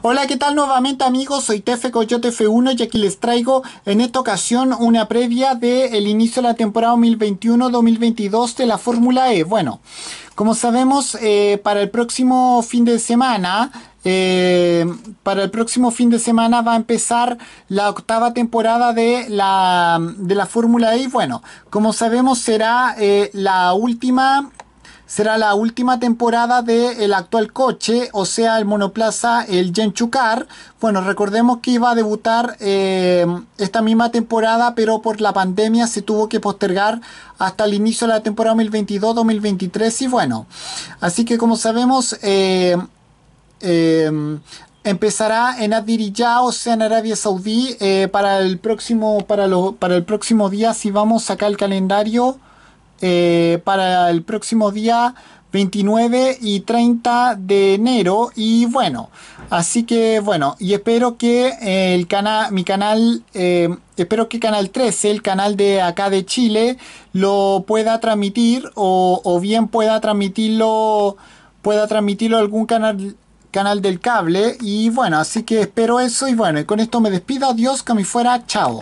Hola, ¿qué tal nuevamente amigos? Soy Tefe Coyote F1 y aquí les traigo en esta ocasión una previa del el inicio de la temporada 2021-2022 de la Fórmula E. Bueno, como sabemos, eh, para el próximo fin de semana eh, para el próximo fin de semana va a empezar la octava temporada de la, Fórmula E. Bueno, como sabemos será eh, la última será la última temporada del actual coche, o sea, el monoplaza, el Genshu Bueno, recordemos que iba a debutar eh, esta misma temporada, pero por la pandemia se tuvo que postergar hasta el inicio de la temporada 2022-2023. Y bueno, así que como sabemos, eh, eh, empezará en Adiriyah, o sea, en Arabia Saudí, para, el próximo, para, para el próximo día, si vamos acá el calendario. Eh, para el próximo día 29 y 30 de enero y bueno así que bueno y espero que el canal mi canal eh, espero que canal 13 el canal de acá de chile lo pueda transmitir o, bien pueda transmitirlo pueda transmitirlo algún canal canal del cable y bueno así que espero eso y bueno y con esto me despido adiós que me fuera chao